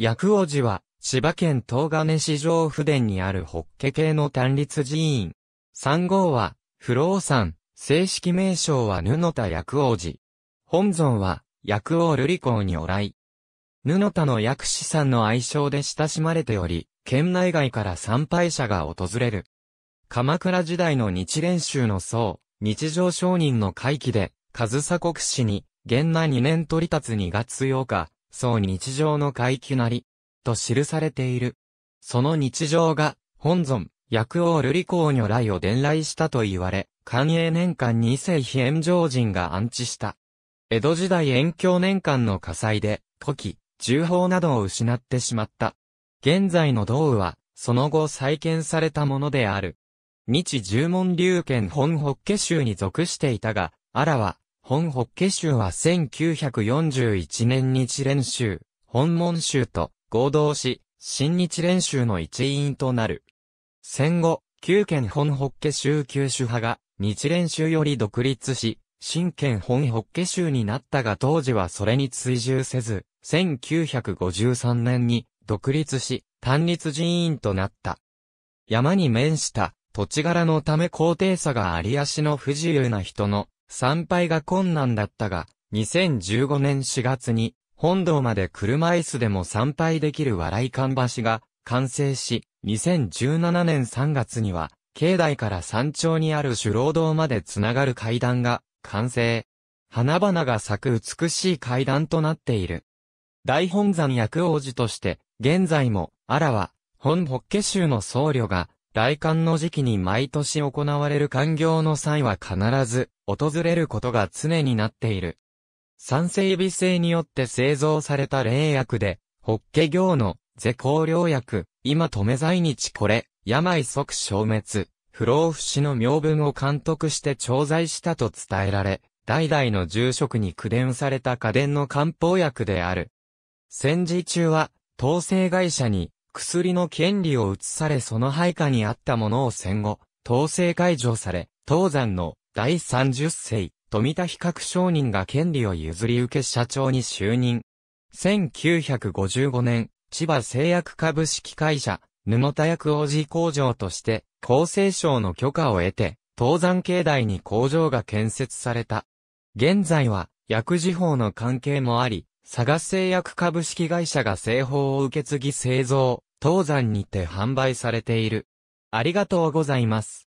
薬王寺は、千葉県東金市上府殿にあるホッケ系の単立寺院。三号は、不老山、正式名称は布田薬王寺。本尊は、薬王瑠璃光におらい。布田の薬師さんの愛称で親しまれており、県内外から参拝者が訪れる。鎌倉時代の日蓮宗の僧、日常商人の会期で、上総国史に、元那2年取り立つ2月8日、そう日常の階級なり、と記されている。その日常が、本尊、薬王瑠璃光如来を伝来したと言われ、寛永年間に伊勢非炎上人が安置した。江戸時代延教年間の火災で、土器、重宝などを失ってしまった。現在の道具は、その後再建されたものである。日十文竜剣本北家州に属していたが、あらは、本北家衆は1941年日蓮衆、本門衆と合同し、新日蓮衆の一員となる。戦後、旧県本北家衆、旧宗派が日蓮衆より独立し、新県本北家衆になったが当時はそれに追従せず、1953年に独立し、単立人員となった。山に面した土地柄のため高低差があり足の不自由な人の参拝が困難だったが、2015年4月に、本堂まで車椅子でも参拝できる笑い看橋が完成し、2017年3月には、境内から山頂にある主労堂までつながる階段が完成。花々が咲く美しい階段となっている。大本山薬王寺として、現在も、あらは、本法華宗の僧侶が、大寒の時期に毎年行われる寒業の際は必ず、訪れることが常になっている。酸性微生によって製造された霊薬で、ホッケ業の、是香料薬、今止め在日これ、病即消滅、不老不死の名分を監督して調剤したと伝えられ、代々の住職に苦伝された家電の漢方薬である。戦時中は、統制会社に、薬の権利を移されその配下にあったものを戦後、統制解除され、東山の第30世、富田比較商人が権利を譲り受け社長に就任。1955年、千葉製薬株式会社、布田薬王子工場として、厚生省の許可を得て、東山境内に工場が建設された。現在は、薬事法の関係もあり、佐賀製薬株式会社が製法を受け継ぎ製造、当山にて販売されている。ありがとうございます。